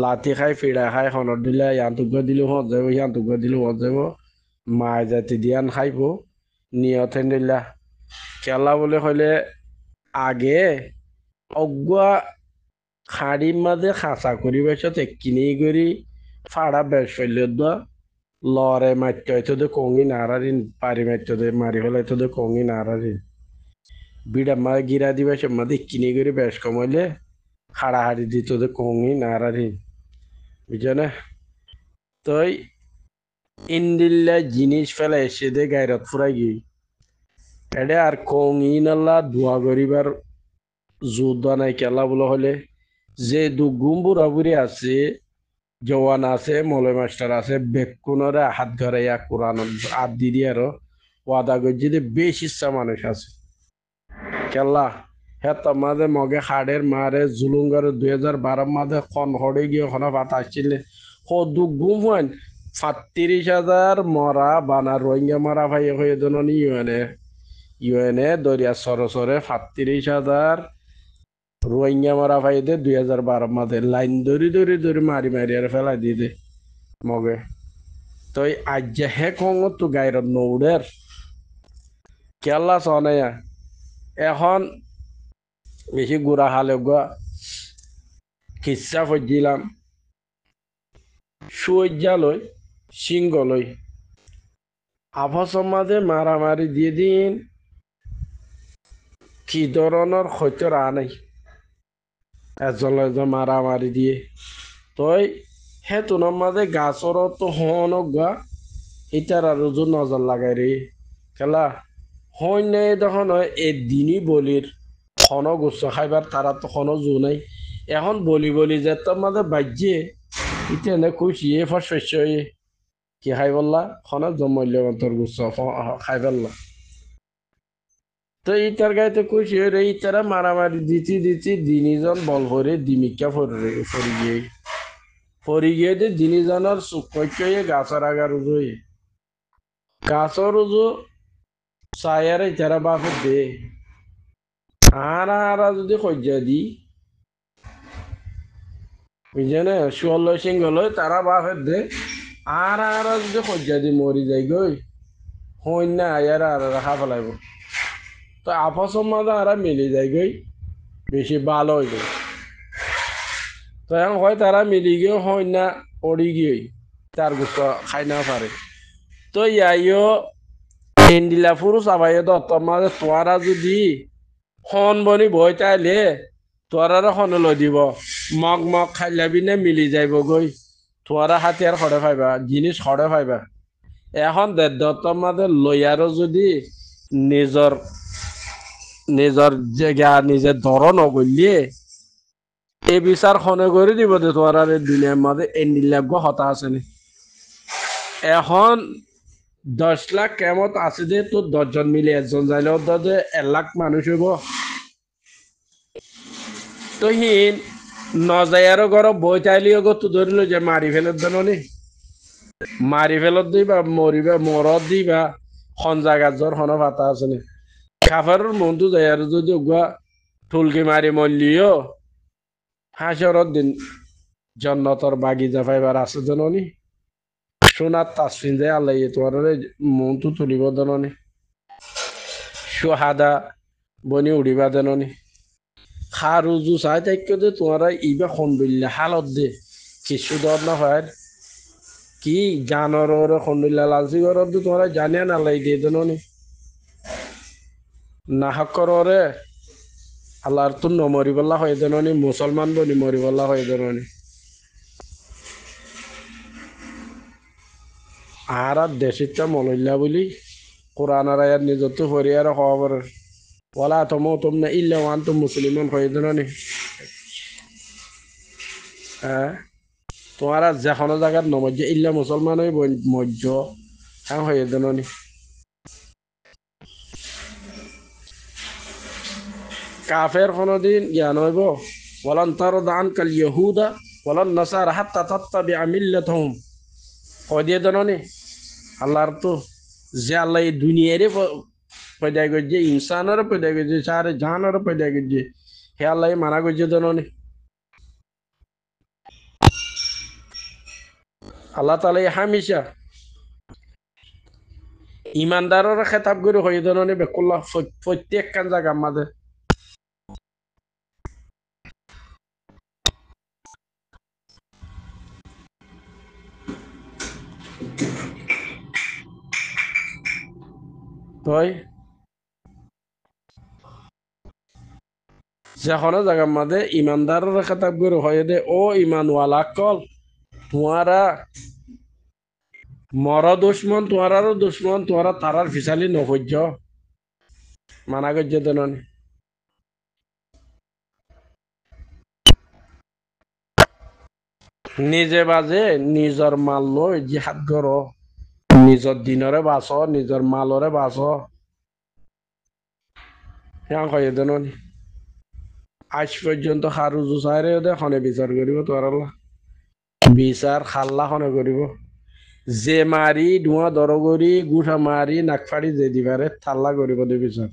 লাঠি খাই ফিৰা খাই হলত দিলে ইয়ান টুকুৰা দিলেও যাব ইয়ান টুকুৰা দিলেও যাব মাই জাতি দিয়ান খাইব নিয়ত দিলা খেলা বলে হলে আগে অগুয়া খাড়ির মাঝে খাঁচা করি বেছত একিনি করি ফাড়া বেশ দা লরে মারতে হয়তো কঙি কঙ্গি পাৰি পারি মারতে দে মারি ফেলাইতো কঙি কঙ্গি নাড়ারিন বিড়া মা গিরা দিবে কিনি কৰি কিনে করে বেশ কমাইলে দি দিত কঙি নাড়ারিন বুঝছো না তই ইন্দিল্লা জিনিস ফেলে এসে দে গায়রত ফুরাই গিয়ে এডে আর কং ইন আল্লাহ দোয়া করিবার যোদ্ধা নাই কেলা বলে হলে যে দুগুম বুড়া আছে জওয়ান আছে মলে মাস্টার আছে বেকুনরে হাত ধরাইয়া কোরআন হাত দিয়ে আরো ওয়াদা গজ্জিতে বেশ ইচ্ছা মানুষ আছে কেল্লা হেত মগে হাড়ের মারে জুলুঙ্গার দুই হাজার বারো মাঝে খন হড়ে গিয়ে হন ভাত আসছিলে সদু গুম হন সাতত্রিশ হাজার মরা বানা রোহিঙ্গা মরা ভাই হয়ে দেন ইউএনএ ইউএনএ দরিয়া সরসরে সাতত্রিশ হাজার রোহিঙ্গা মরা ভাই দে দুই হাজার বারো মাঝে লাইন ধরি ধরি ধরি মারি মারি আর ফেলাই দিয়ে দে মগে তই আজ হে কঙ তো গায়ের নৌড়ের কেলা সনেয়া এখন বেশি গুড়া হালে গা খিসা ফজিলাম সুজ্জালয় সিংহলয় আভসমাজে মারামারি দিয়ে দিন কি ধরনের হয়তো রা নাই এজন এজন মারামারি দিয়ে তই হে তোর মাঝে গাছর তো হন গা ইটার আর নজর লাগাই রে খেলা হয় নাই দেখো নয় এদিনই বলির হন গুছ খাইবার তারা তো খনও জু নাই এখন বলি বলি যে তোর মাঝে বাজ্যে ইতেনে কুইস ইয়ে ফার শস্য কি খাই বললা হন জমাইল তোর গুচ্ছ খাই বললা তো ইতার গাইতে কুইস রে ইতারা মারামারি দিতি দিতি দিনিজন বল করে দিমিকা ফরে ফরি গিয়ে ফরি গিয়ে যে দিনিজনের সুক্ষয়ে গাছের আগা রুজু গাছর রুজু চায়ারে ইতারা বাপে দে হারা হারা যদি সজ্জা দি বুঝছেনে শিয়ল সিংহ লয় তারা বাপের দে আর আর যদি সজ্জা দি মরি যায় গই সৈন্যা আয়ার আর রাখা পেলাইব তো আপসর মাঝে আর মিলি যায় গই বেশি বাল হয়ে যায় তো এখন হয় তারা মিলি গিয়ে সৈন্যা অড়ি গিয়ে তার গুস্ত খাই না পারে তো ইয়াইও হেন্ডিলা ফুরু চাবাইয়ে দত্তর মাঝে তোয়ারা যদি সন বনি বৈ তাই লে তোৰাৰে সনে লৈ দিব মগ মগ খাই লাবি নে মিলি যাব গৈ তোৰা হাতিয়াৰ সৰে ফাইবা জিনিছ সৰে ফাইবা এখন দেদত মাজে লৈ আৰু যদি নিজৰ নিজৰ জেগা নিজে ধৰ নগলিয়ে এই বিচাৰ সনে কৰি দিব দে তোৰাৰে দুনিয়াৰ মাজে এ নিৰ্লাভ হতা আছে এখন দশ লাখ কেমত আছে যে তোর দশজন মিলে একজন যাইলে যে এক লাখ মানুষ হইব তো হিন নজাই আরো ঘর বই চাইলিও গো তো ধরিল যে মারি ফেলত জানি মারি ফেলত দিবা মরিবা মরত দিবা হন জাগা জ্বর হন পাতা আছে না কাফারুর মনটো যায় আৰু যদি গুয়া ঠুলকি মারি মরলিও হাসরত দিন জন্নতর বাগিচা পাইবাৰ আছে জানি সোনার তাসফিন যায় আল্লাহ তোমার মন তো তুলিব দেননি সোহাদা বনি উড়িবা দেননি খারু জু চাই তাইকে যে তোমারা ইবা খন্দিল্লা হালত দে কিছু দর না হয় কি জানর খন্দিল্লা লালসি গরব তো তোমরা জানিয়া না লাই দিয়ে দেননি নাহকরে আল্লাহর তো নমরিবল্লা হয়ে দেননি মুসলমান বনি মরিবল্লা হয়ে দেননি আর আর দেশিচ্ছা মলইল্লা বলি কোরআন আর আয়ার নিজতো হরি আর খবর ওলা তোম তোম না ইল্লা ওয়ান তো মুসলিমান হয়ে দেনি হ্যাঁ তোমার আর যেখানো জায়গার নমজ্য ইল্লা মুসলমান হয়ে মজ্য হ্যাঁ হয়ে দেনি কাফের কোনোদিন জ্ঞান হইব বলন তার দান কাল ইহুদা বলন নসার হাত্তা তত্তা বি আমিল্লাত হোম কদিয়ে দেনি আল্লাহর তো যে আল্লাহ এই দুনিয়ারে পয়দা করছে ইনসানরও পয়দা করছে সার জাহানরও পয়দা করছে হে আল্লাহ মারা করছে তো আল্লাহ তালা হামিশা ইমানদারের খেতাব করে হয়ে দেন বেকুল্লাহ প্রত্যেক কান জায়গার মাঝে তই যেখনে জাগা মাদে ইমানদাৰৰ খেতাব গৰু হয় দে অ ইমান ৱালা কল তোমাৰা মৰ দুশ্মন তোমাৰ দুশ্মন তোমাৰ তাৰাৰ ফিচালি নসহ্য মানা গজ্য দেননি নিজে বাজে নিজৰ মাল লৈ জিহাদ গৰ নিজৰ দিনৰে বাচ নিজৰ মালৰে বাচ হ্যাঁ কয়ে মানে। দেন আজ পর্যন্ত সার উজু চাইরে দেখনে বিচার করিব তোর বিচার খাল্লা খনে করিব যে মারি ধোঁয়া দরগরি গুঠা মারি নাকফাড়ি যে দিবারে থাল্লা করিব দে বিচার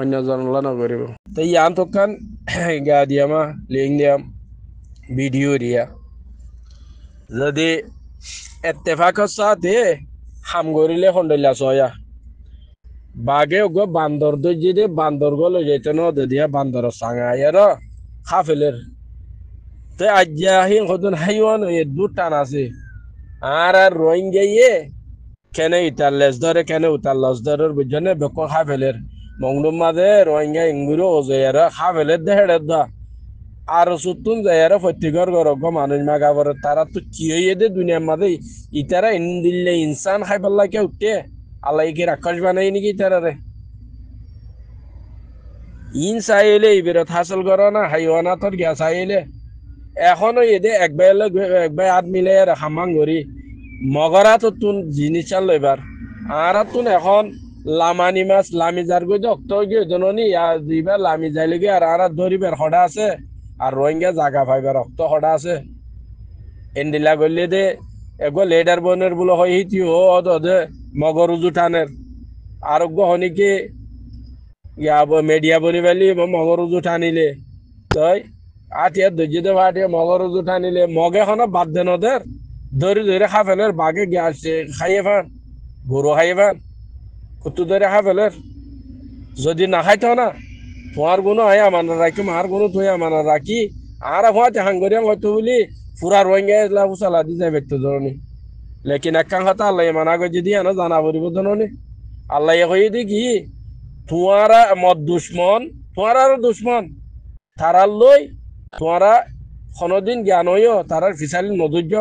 অন্য জনলা নকরিব তো ইয়ান তোকান গা দিয়ামা লিং দিয়াম ভিডিও রিয়া যদি এত্তেফাকর সাথে হাম গরিলে খন্ডলা সয়া বাঘে গো বান্দর দই দে বান্দর গো লই যাইতে ন দিয়া বান্দর সাঙা ইয়ার হাফেলের তে আজ্ঞা হিন খদন হাইওয়ান হয়ে দু টান আছে আর আর রোহিঙ্গা ইয়ে কেনে ইতার লেস ধরে কেনে উতার লস ধরের বুঝনে বেকো হাফেলের মংডুম মাঝে রোহিঙ্গা ইঙ্গুরো ওজে ইয়ার হাফেলের দেহের দা আর সত্তন যাইয়ারা প্রত্যেকের ঘর মানুষ মাগা পরে তারা তো কি হইয়ে দে দুনিয়ার মাঝে ইতারা এন দিলে ইনসান খাই পাল্লা কে উঠে আল্লাহ কি রাক্ষস বানাই নাকি ইতারা রে ইন চাইলে ইবেরত হাসল করো না হাইওয়ানা তোর গিয়া চাইলে এখনো এদে একবার একবার আট মিলে হামাং ঘুরি মগরা তো তুন জিনিস চাল লইবার আর তুন এখন লামানি মাছ লামি যার গই দক্ত গিয়ে জননি আর দিবার লামি যাইলে গিয়ে আর আর ধরিবার হডা আছে আর রোহিঙ্গা জাগা ফাইবে রক্ত হডা আছে এন্ডিলা গলিয়ে দে এগো লেডার বনের বলে হয় হিতি ও দে মগর উজুঠানের আরোগ্য হনিকে ইয়া মেডিয়া বলি বেলি মগর উজুঠানিলে তই আটিয়া ধৈর্য দে আটিয়া মগর উজুঠানিলে মগে হন বাদ দেন ওদের ধরে ধরে খা ফেলের বাঘে গ্যাস খাইয়ে ফেন গরু খাইয়ে ফেন কুত্তু ধরে খা ফেলের যদি না খাইতো না ফোয়ার গুণ হয় আমার রাখি মার গুণ থই আমার রাখি আর হওয়াতে হাঙ্গরিয়া হয়তো বলি ফুরা রোহিঙ্গা লাভু চালা দি যায় ব্যক্ত ধরনি লেকিন এক কথা আল্লাহ মানা করে যদি আনা জানা পরিব ধরনি আল্লাহ হয়ে দি কি তোমারা মদ দুশ্মন তোমার আর দুশ্মন তারার লই তোমারা কোনোদিন জ্ঞান হইও তারার ফিসালি নধৈর্য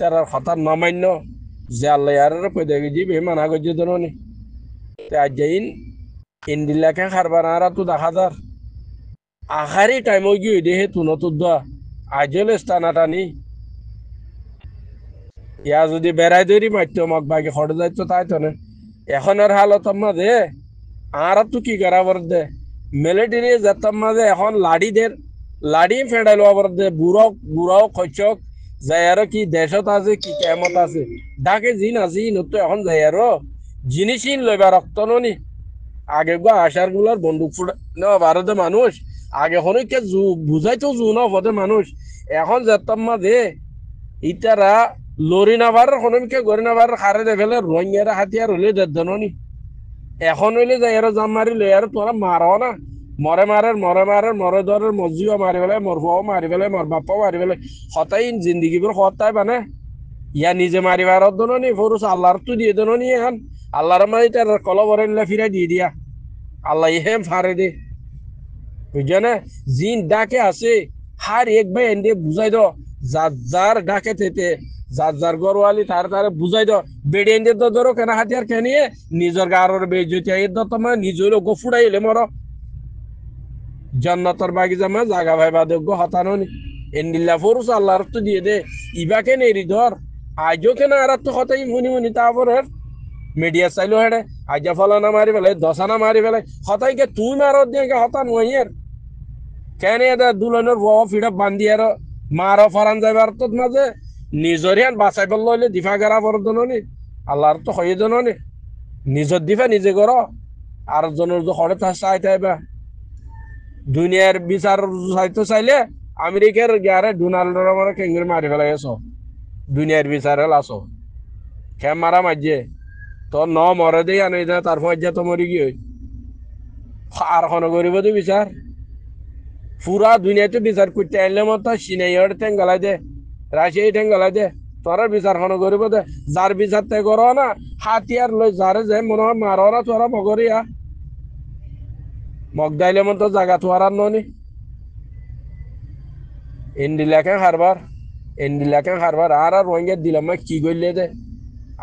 তারার হতার নামান্য যে আল্লাহ আর পয়দা গেছি বে মানা করছে ধরনি আজ ইন্দিল্লাকে খারবার আরা তো দেখা দার আখারি টাইম গিয়ে দেহে তুন তুদা আজল স্থানা টানি ইয়া যদি বেড়াই ধরি মাইতো মগ বাকি খড় যাইতো তাই তনে এখন আর হালত মাঝে আর তো কি করাবার দে মিলিটারি যেতাম মাঝে এখন লাড়িদের লাড়ি ফেডাইল আবার দে বুড়ক বুড়াও খচক যাইয়ারও কি দেশত আছে কি কেমত আছে ডাকে জিন আছে ইন তো এখন যাইয়ারও জিনিসই লইবা রক্ত নি আগে গো আশার গুলার বন্দুক ফুটে ভারতে মানুষ আগে হনকে জু তো জু না হতে মানুষ এখন যেতাম মাঝে ইতারা লরি বার হনমিকে গরি বার খারে দে ফেলে এর হাতিয়ার হলে দেদননি এখন হইলে যাই আর জাম মারি লই আর তোরা মারাও না মরে মারে মরে মারে মরে দরের মসজিও মারি পেলাই মর হুয়াও মারি পেলাই মর বাপ্পাও মারি পেলাই হতাই জিন্দিগিবোৰ হতাই মানে ইয়া নিজে মারিবার দননি ফরুস আল্লাহর তো দিয়ে ধননি এখন আল্লাহর মানে কলবরে ফিরাই দিয়ে দিয়া আল্লাহ ইহে ফারে দে বুঝছো না জিন ডাকে আছে হার এক ভাই এনে বুঝাই দ যার যার ডাকে থেতে যার যার গরওয়ালি তার তারে বুঝাই দ বেড়ে এনে তো ধরো কেন হাতিয়ার কেনিয়ে নিজের গারর বেজতি এর দ তোমার নিজের গফুড়াই এলে মর জন্নতর বাগি মা জাগা ভাই বাদগ্য হতাননি এন্ডিল্লা ফরুস আল্লাহর তো দিয়ে দে ইবা কেন এরি ধর আজও কেন আর তো হতাই মুনি মুনি তারপরের মিডিয়া চাইলো হেডে আজ্ঞা ফলানা মারি ফেলে দশানা মারি ফেলে হতাইকে তুই মারত দিয়ে হতা নইয়ের কেন এটা দুলনের বহ ফিডপ বান্ধি আর মার ফরান যাইবার তোর মাঝে নিজরিয়ান বাঁচাই পেল হইলে দিফা গেরা বড় জননি আল্লাহর তো হয়ে জননি নিজর দিফা নিজে কর আর জনের তো হঠাৎ চাই থাইবা দুনিয়ার বিচার চাইতে চাইলে আমেরিকার গিয়ারে ডোনাল্ড ট্রাম্পের কেঙ্গুর মারি ফেলাই আছো দুনিয়ার বিচারে লাসো খেম মারা মারিয়ে তো ন মরে দেই আনি দে তার ফজ্জা তো মরি গিয়ে আর হন করিব তো বিচার পুরা দুনিয়াতে বিচার করতে আনলে মতো সিনাইয়ের ঠেং গলাই দে রাশিয়ায় ঠেং গলাই দে তোরা বিচার হন করিব দে যার বিচার তে কর না হাতিয়ার লই যারে যে মনে হয় মার না তোরা মগরিয়া মগ দাইলে মতো জাগা তোহারার ননি এন্ডিলাকে হারবার এন্ডিলাকে হারবার আর আর রোহিঙ্গা দিলাম কি করলে দে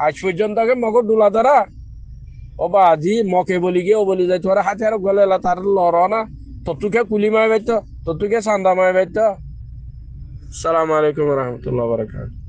আজ পর্যন্ত আগে ডোলা ধরা ও বা আজি মকে বলি গিয়ে ও বলি যাই তোর হাতে আর গলে তার লড় না ততুকে কুলি মারবে তো ততুকে চান্দা মারবে তো সালাম আলাইকুম রহমতুল্লাহ বারকাত